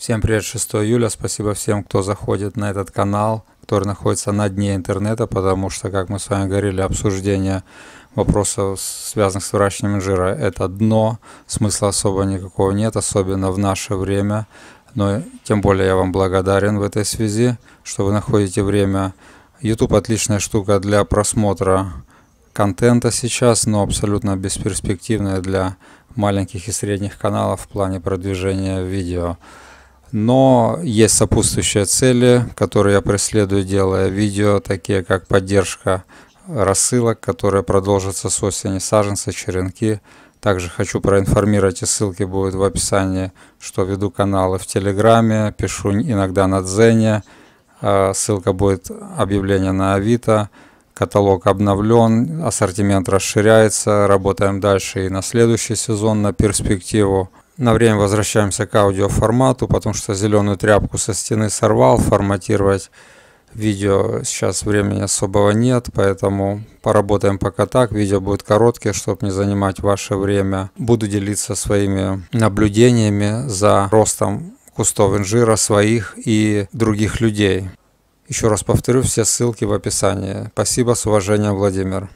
Всем привет, 6 июля. Спасибо всем, кто заходит на этот канал, который находится на дне интернета, потому что, как мы с вами говорили, обсуждение вопросов, связанных с выращиванием жира, это дно, смысла особо никакого нет, особенно в наше время. Но тем более я вам благодарен в этой связи, что вы находите время. YouTube отличная штука для просмотра контента сейчас, но абсолютно бесперспективная для маленьких и средних каналов в плане продвижения видео. Но есть сопутствующие цели, которые я преследую, делая видео, такие как поддержка рассылок, которые продолжатся с осени, саженцы, черенки. Также хочу проинформировать, и ссылки будут в описании, что веду каналы в Телеграме, пишу иногда на Дзене, а, ссылка будет объявление на Авито, каталог обновлен, ассортимент расширяется, работаем дальше и на следующий сезон, на перспективу. На время возвращаемся к аудиоформату, потому что зеленую тряпку со стены сорвал. Форматировать видео сейчас времени особого нет, поэтому поработаем пока так. Видео будет короткие, чтобы не занимать ваше время. Буду делиться своими наблюдениями за ростом кустов инжира своих и других людей. Еще раз повторю, все ссылки в описании. Спасибо, с уважением, Владимир.